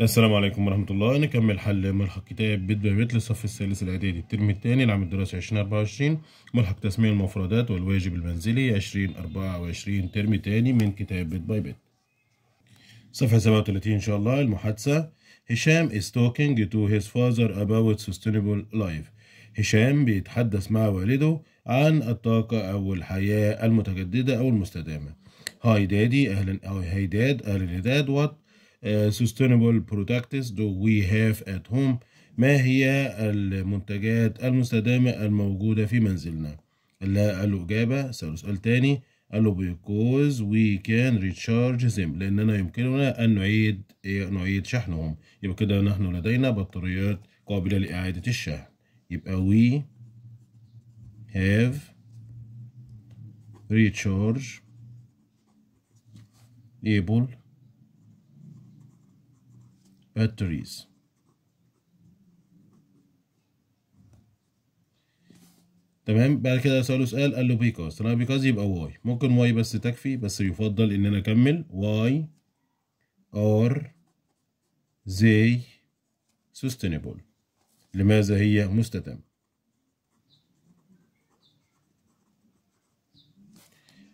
السلام عليكم ورحمة الله نكمل حل ملحق كتاب بيت بيت للصف الثالث الإعدادي الترم الثاني العام الدراسي 2024 ملحق تسمية المفردات والواجب المنزلي 2024 ترم ثاني من كتاب بيت باي بيت صفحة 37 إن شاء الله المحادثة هشام is talking to his father about sustainable life هشام بيتحدث مع والده عن الطاقة أو الحياة المتجددة أو المستدامة هاي دادي أهلا أو هاي داد أهلا داد وات آه، sustainable products do we have at home ما هي المنتجات المستدامة الموجودة في منزلنا لا قال له إجابة سأله سؤال تاني قال له because we can recharge them لأننا يمكننا أن نعيد إيه، نعيد شحنهم يبقى كده نحن لدينا بطاريات قابلة لإعادة الشحن يبقى we have recharge able batteries تمام بعد كده سأله سؤال قال له بيكاز طلع بيكاز يبقى واي ممكن واي بس تكفي بس يفضل ان انا اكمل واي ار زي sustainable لماذا هي مستدامة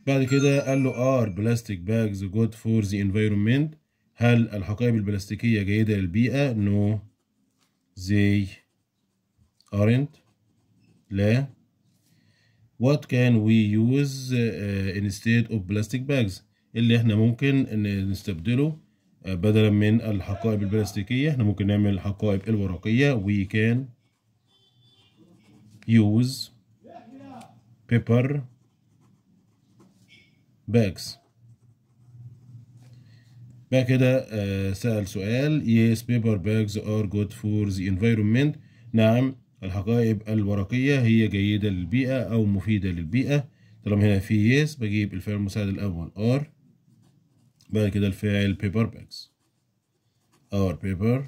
بعد كده قال له ار بلاستيك باجز جود فور ذا environment هل الحقائب البلاستيكية جيدة للبيئة؟ No they aren't لا What can we use uh, instead of plastic bags؟ اللي احنا ممكن نستبدله uh, بدلا من الحقائب البلاستيكية احنا ممكن نعمل الحقائب الورقية we can use paper bags بقى كده آه، سأل سؤال yes paper bags are good for the environment نعم الحقائب الورقية هي جيدة للبيئة أو مفيدة للبيئة طالما هنا في yes بجيب الفعل المساعد الأول are بعد كده الفاعل paper bags are paper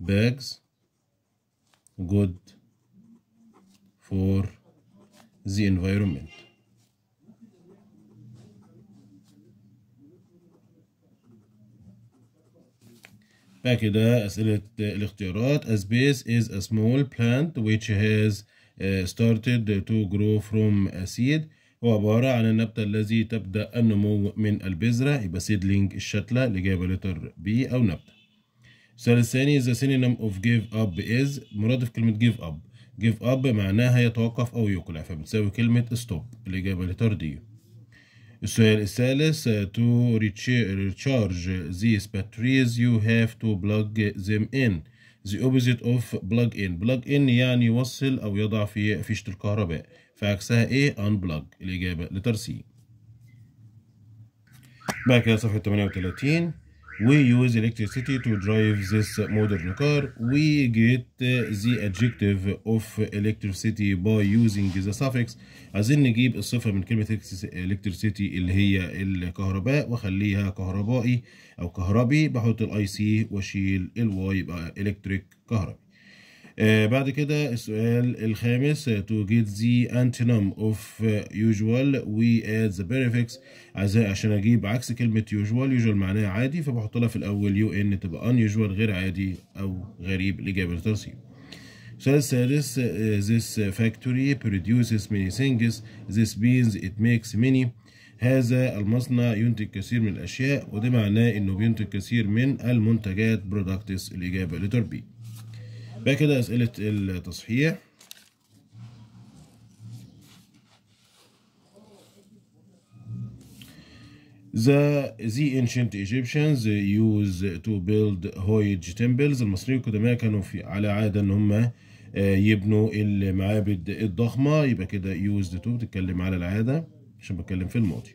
bags good for the environment بقى كده أسئلة الاختيارات A space is a small plant which has uh, started to grow from a seed هو عبارة عن النبتة الذي تبدأ النمو من البذرة يبقى سيدلينج الشتلة الإجابة لتر B أو نبتة السؤال الثاني is the synonym of give up is مرادف كلمة give up give up معناها يتوقف أو يقلع فبتساوي كلمة stop الإجابة لتر D السؤال الثالث to recharge these batteries you have to plug them in the opposite of plug in plug in يعني يوصل أو يضع في فيشة الكهرباء فعكسها إيه unplug الإجابة لترسيم بعد كده صفحة 38 we use electricity to drive this modern car we get the adjective of electricity by using the suffix عايزين نجيب الصفة من كلمة electricity اللي هي الكهرباء واخليها كهربائي او كهربي بحط الاي سي واشيل الواي يبقى electric كهربي آه، بعد كده السؤال الخامس uh, to get the antonym of uh, usual we add the prefix عايزاه عشان اجيب عكس كلمة usual usual معناها عادي فبحط لها في الاول يو ان تبقى unusual غير عادي او غريب لإجابة الترسيب السؤال السادس uh, this factory produces many things this means it makes many هذا المصنع ينتج كثير من الأشياء وده معناه إنه بينتج كثير من المنتجات products الإجابة لتربيه يبقى كده اسئله التصحيح The, the ancient Egyptians used to build Hoyage temples المصريين القدماء كانوا في على عادة ان هم آه، يبنوا المعابد الضخمة يبقى كده used to بتتكلم على العادة عشان بتكلم في الماضي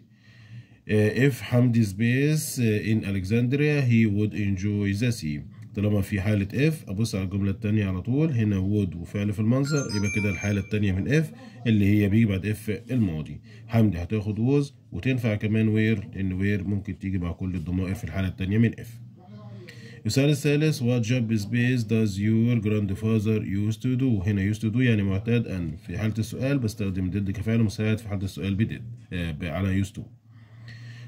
آه، If Hamdi space آه، in Alexandria he would enjoy the sea طالما في حالة اف ابص على الجملة التانية على طول هنا وود وفعل في المنظر يبقى كده الحالة التانية من اف اللي هي بيجي بعد اف الماضي حمدي هتاخد ووز وتنفع كمان وير لان وير ممكن تيجي مع كل الضمائر في الحالة التانية من اف السؤال الثالث وات سبيس داز يور جراند فاذر يوز تو دو هنا يوز تو دو يعني معتاد أن في حالة السؤال بستخدم ديد كفعل مساعد في حالة السؤال بديد آه، على يوز تو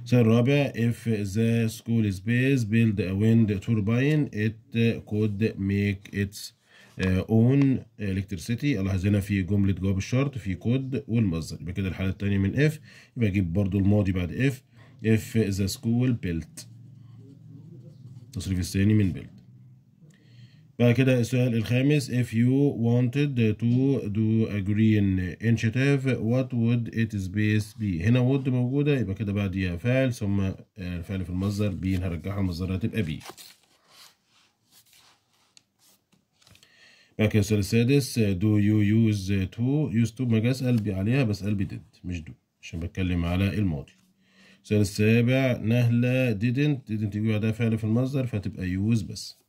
السؤال الرابع if the school space build a wind turbine it uh, could make its uh, own electricity الاحظ هنا في جمله جواب الشرط في كود والمصدر يبقى كده الحاله الثانيه من if يبقى اجيب برضو الماضي بعد if if the school built التصريف الثاني من built بعد كده السؤال الخامس if you wanted to do a green initiative what would its base be هنا would موجودة يبقى كده بعديها فعل ثم الفعل في المصدر بي هرجعها المصدر هتبقى بي بعد كده السؤال السادس do you use to use to ما جاش قلبي عليها بس قلبي did مش do عشان بتكلم على الماضي السؤال السابع نهلة didn't didn't يجي بعدها فعل في المصدر فتبقى use بس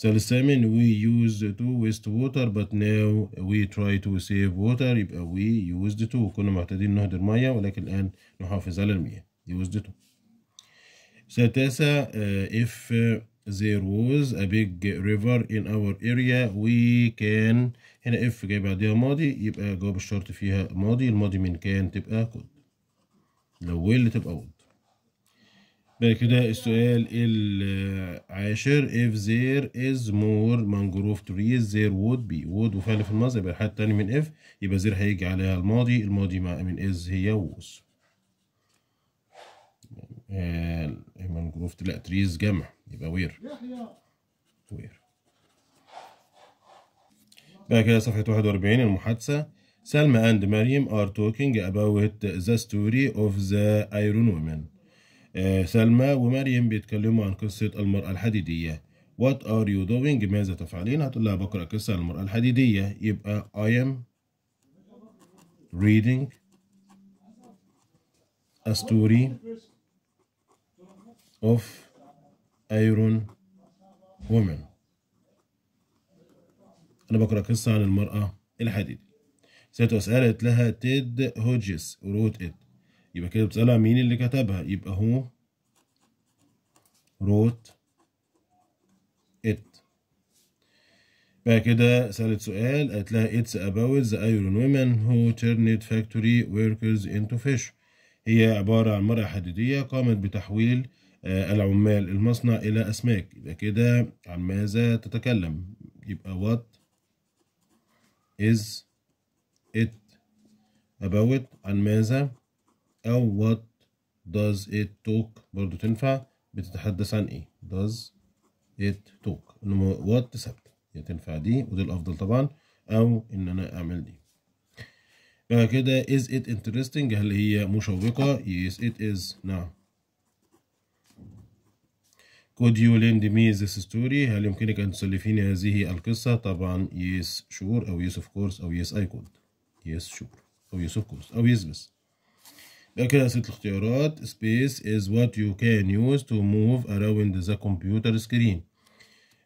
the salmon we used to waste water but now we try to save water يبقى we used to كنا معتادين نهدر مياه ولكن الآن نحافظ على المياه used to سادسة uh, if there was a big river in our area we can هنا if جاي بعديها ماضي يبقى جواب الشرط فيها ماضي الماضي من كان تبقى كنت. لو will تبقى would بعد كده السؤال العاشر if there is more mangrove trees there would be would وفعل في الماضي يبقى الحالة التانية من if يبقى there هيجي عليها الماضي الماضي مع من is هي was المانجروف لا trees جمع يبقى وير وير بعد كده صفحة واحد وأربعين المحادثة سلمى اند مريم ار توكينج اباوت ذا ستوري اوف ذا ايرون وومن آه، سلمى ومريم بيتكلموا عن قصة المرأة الحديدية وات ار يو doing ماذا تفعلين هتقول لها بقرأ قصة عن المرأة الحديدية يبقى I am reading a story of iron woman أنا بقرأ قصة عن المرأة الحديدية سيتوس سألت لها تيد هوجس روت إت يبقى كده بتسألها مين اللي كتبها يبقى هو روت ات بقى كده سألت سؤال قالت لها اتس اباوت ذا ايرون women هو تيرنت فاكتوري وركرز انتو فيش هي عبارة عن مرأة حديدية قامت بتحويل آه، العمال المصنع إلى أسماك يبقى كده عن ماذا تتكلم يبقى what is it about عن ماذا أو what does it talk برضو تنفع بتتحدث عن إيه does it talk إنما what ثابتة تنفع دي ودي الأفضل طبعا أو إن أنا أعمل دي بقى كده is it interesting هل هي مشوقة yes it is نعم could you lend me this story هل يمكنك أن تسلفيني هذه القصة طبعا yes sure أو yes of course أو yes I could yes sure أو yes of course أو yes بس يبقى كده ست الاختيارات space is what you can use to move around the computer screen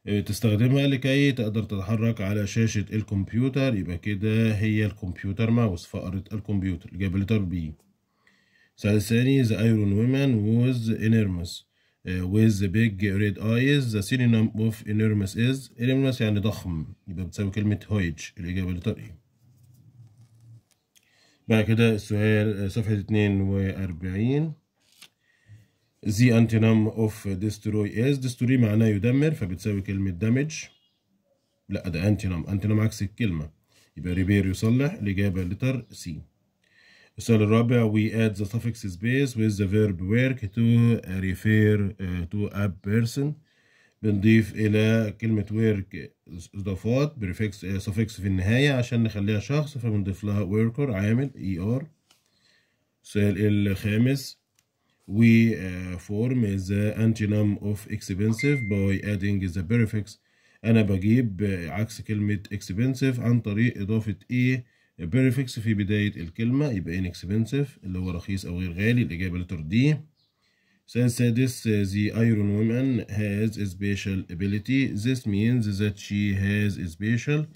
آه، تستخدمها لكي تقدر تتحرك على شاشة الكمبيوتر يبقى كده هي الكمبيوتر ماوس فأرة الكمبيوتر الإجابة لتر بي السؤال الثاني the iron woman was enormous آه، with the big red eyes the synonym of enormous is enormous يعني ضخم يبقى بتساوي كلمة هويج الإجابة لتر إيه بعد كده السؤال صفحة اتنين وأربعين زي of destroy is destroy معناه يدمر فبتساوي كلمة damage لا ده antonym antonym عكس الكلمة يبقى repair يصلح الإجابة لتر C السؤال الرابع we add the suffix space with the verb work to refer to a person بنضيف الى كلمة work اضافات بريفكس suffix في النهاية عشان نخليها شخص فبنضيف لها worker عامل اي e ار السؤال الخامس we uh, form the antonym of expensive by adding the prefix انا بجيب عكس كلمة expensive عن طريق اضافة a e، prefix في بداية الكلمة يبقى inexpensive اللي هو رخيص او غير غالي الاجابة لتر دي Since this uh, the Iron Woman has a special ability, this means that she has a special uh,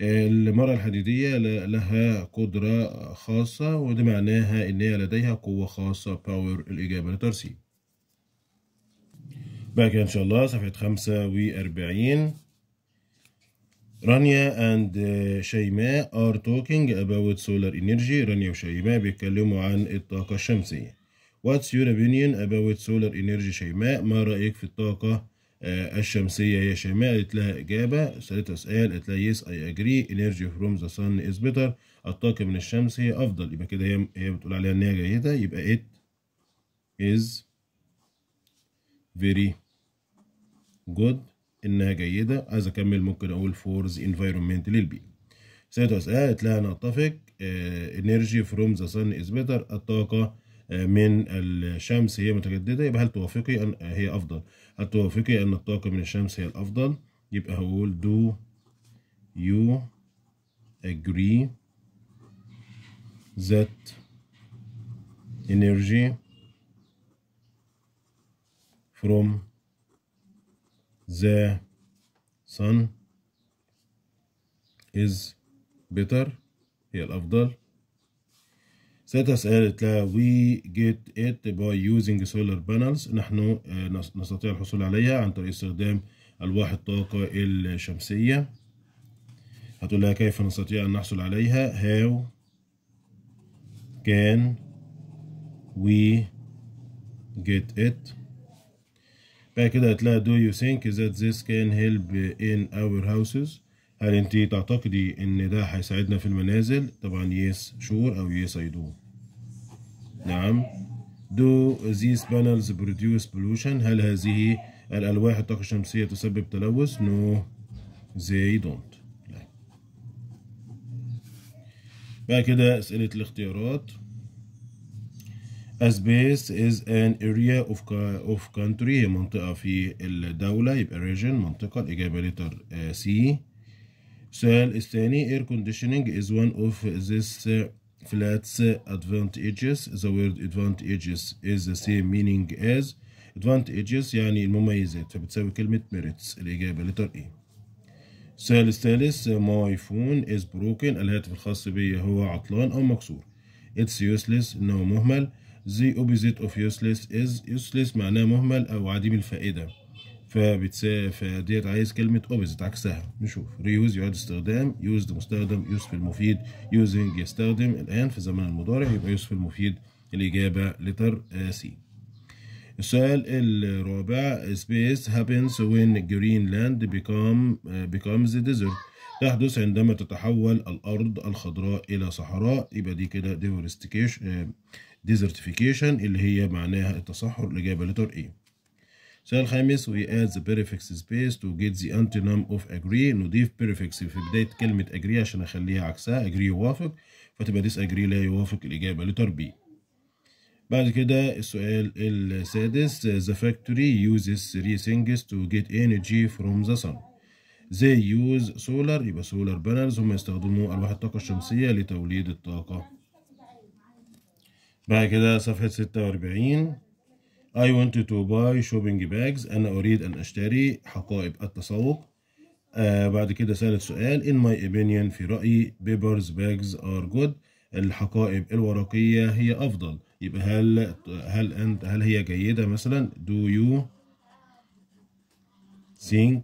المرأة الحديدية لها قدرة خاصة وده معناها إن هي لديها قوة خاصة power الإجابة لترسي بقى إن شاء الله صفحة خمسة وأربعين رانيا أند uh, شيماء are talking about solar energy رانيا وشيماء بيتكلموا عن الطاقة الشمسية What's your opinion about solar energy شيماء ما رأيك في الطاقة آه، الشمسية يا شيماء قالت لها إجابة سألتها سؤال قالت لها yes I agree energy from the sun is better الطاقة من الشمس هي أفضل يبقى كده هي هي بتقول عليها إن هي جيدة يبقى it is very good إنها جيدة عايز أكمل ممكن أقول for the environment للبيئة سألتها سؤال قالت لها أنا أتفق آه، energy from the sun is better الطاقة من الشمس هي متجددة يبقى هل توافقي أن هي أفضل هل توافقي أن الطاقة من الشمس هي الأفضل يبقى هقول do you agree that energy from the sun is better هي الأفضل ستس قالت لها we get it by using solar panels نحن آه، نستطيع الحصول عليها عن طريق استخدام ألواح الطاقة الشمسية هتقول لها كيف نستطيع أن نحصل عليها how can we get it بعد كده هتلاقي do you think that this can help in our houses هل انت تعتقدي ان ده هيساعدنا في المنازل طبعا يس شور او يس اي دو نعم Do these panels produce pollution؟ هل هذه الألواح الطاقة الشمسية تسبب تلوث؟ No, they don't. نعم. بعد كده أسئلة الاختيارات. A space is an area of, of country منطقة في الدولة يبقى region منطقة الإجابة letter آه، C. السؤال الثاني air conditioning is one of these flats advantages the word advantages is the same meaning as advantages يعني المميزات فبتساوي كلمة merits الإجابة letter A السؤال الثالث my phone is broken الهاتف الخاص بي هو عطلان أو مكسور it's useless إنه مهمل the opposite of useless is useless معناه مهمل أو عديم الفائدة فبتساوي فديت عايز كلمه اوبزيت عكسها نشوف ريوز يعاد استخدام يوزد مستخدم يوسف المفيد يوزنج يستخدم الان في زمن المضارع يبقى يوسف المفيد الاجابه لتر سي السؤال الرابع space happens when Greenland بيكام becomes desert تحدث عندما تتحول الأرض الخضراء إلى صحراء يبقى دي كده ديزرتيفيكيشن اللي هي معناها التصحر الإجابة لتر إيه السؤال الخامس وي add the prefix space to get the antonym of نضيف بريفكس في بداية كلمة اجري عشان أخليها عكسها اجري يوافق فتبقى اجري لا يوافق الإجابة لتر بي بعد كده السؤال السادس ذا فاكتوري يوزز three things تو جيت انرجي فروم ذا سن زي يوز سولار يبقى سولار بانلز هم يستخدموا ألواح الطاقة الشمسية لتوليد الطاقة بعد كده صفحة ستة وأربعين I want to buy shopping bags أنا أريد أن أشتري حقائب التسوق آه، بعد كده سألت سؤال in my opinion في رأيي papers bags are good الحقائب الورقية هي أفضل يبقى هل هل أنت هل هي جيدة مثلا do you think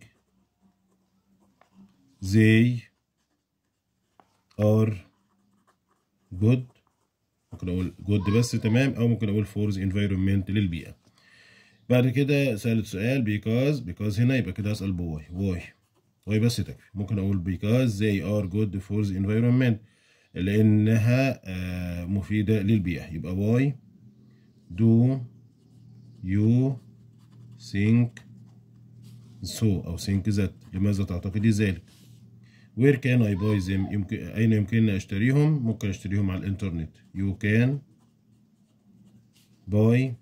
they are good ممكن أقول good بس تمام أو ممكن أقول for the environment للبيئة بعد كده سالت سؤال بيكاز بيكاز هنا يبقى كده اسال بواي واي واي بس تكفي ممكن اقول بيكاز زي ار جود فور ذا انفايرمنت لانها آه، مفيده للبيئه يبقى واي دو يو سينك سو او سينك ذات لماذا تعتقد ذلك وير كان اي باي ذم اين يمكنني اشتريهم ممكن اشتريهم على الانترنت يو كان باي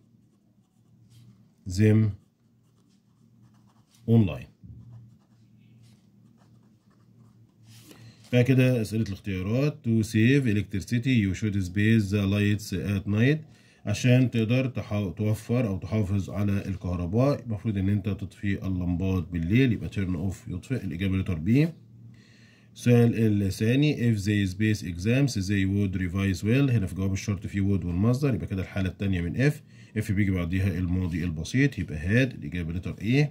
them اونلاين بعد كده اسئله الاختيارات to save electricity you should space the lights at night عشان تقدر توفر او تحافظ على الكهرباء المفروض ان انت تطفي اللمبات بالليل يبقى turn off يطفئ الاجابه لتر سؤال الثاني if they space exams they would revise well هنا في جواب الشرط في would والمصدر يبقى كده الحالة الثانية من if if بيجي بعديها الماضي البسيط يبقى had الإجابة لتر A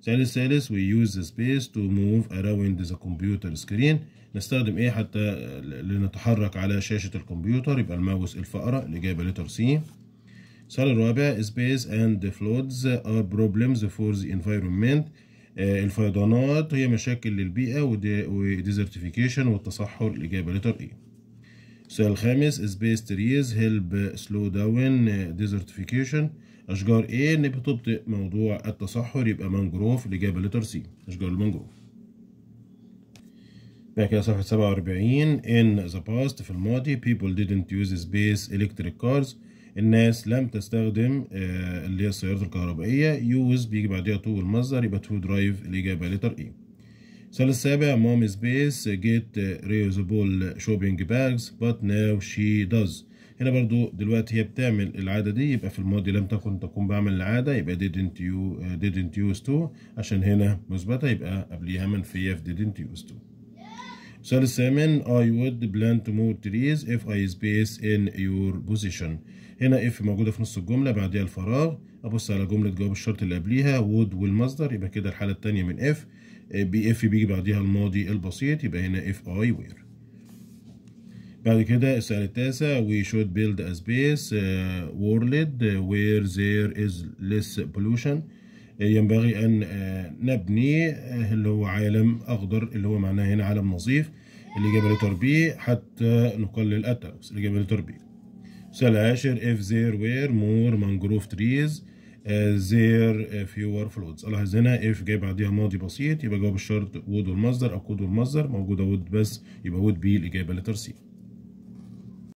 السؤال الثالث we use the space to move around the computer screen نستخدم ايه حتى لنتحرك على شاشة الكمبيوتر يبقى الماوس الفقرة الإجابة لتر C السؤال الرابع space and floats are problems for the environment آه، الفيضانات هي مشاكل للبيئة وديزرتيفيكيشن والتصحر الإجابة لتر إيه السؤال الخامس سبيس تريز هيلب سلو داون ديزرتيفيكيشن أشجار إيه اللي بتبطئ موضوع التصحر يبقى مانجروف الإجابة لتر سي أشجار المانجروف بعد كده صفحة سبعة وأربعين in the past في الماضي people didn't use space electric cars الناس لم تستخدم آه، اللي هي السيارات الكهربائية يوز بيجي بعديها تو المصدر يبقى تو درايف الإجابة لتر إيه السؤال السابع مام سبيس جيت ريوزابول شوبينج باجز بات ناو شي داز هنا برضو دلوقتي هي بتعمل العادة دي يبقى في الماضي لم تكن تقوم بعمل العادة يبقى didn't, you, آه، didn't use to عشان هنا مثبتة يبقى قبليها منفية في didn't use to الثامن I would plant more trees if I space in your position هنا if موجودة في نص الجملة بعديها الفراغ أبص على جملة جواب الشرط اللي قبليها would والمصدر يبقى كده الحالة التانية من if إيه، بي if بيجي بعديها الماضي البسيط يبقى هنا if I were بعد كده السؤال التاسع we should build a space uh, world where there is less pollution ينبغي أن آه، نبني آه، اللي هو عالم أخضر اللي هو معناه هنا عالم نظيف اللي لتر بي حتى نقلل التلوث اللي لتر بي سلاشر if there were more mangrove trees there fewer floods الاحظ هنا if جاي بعديها ماضي بسيط يبقى جواب الشرط وود والمصدر او كود والمصدر موجوده وود بس يبقى would بي الاجابه سي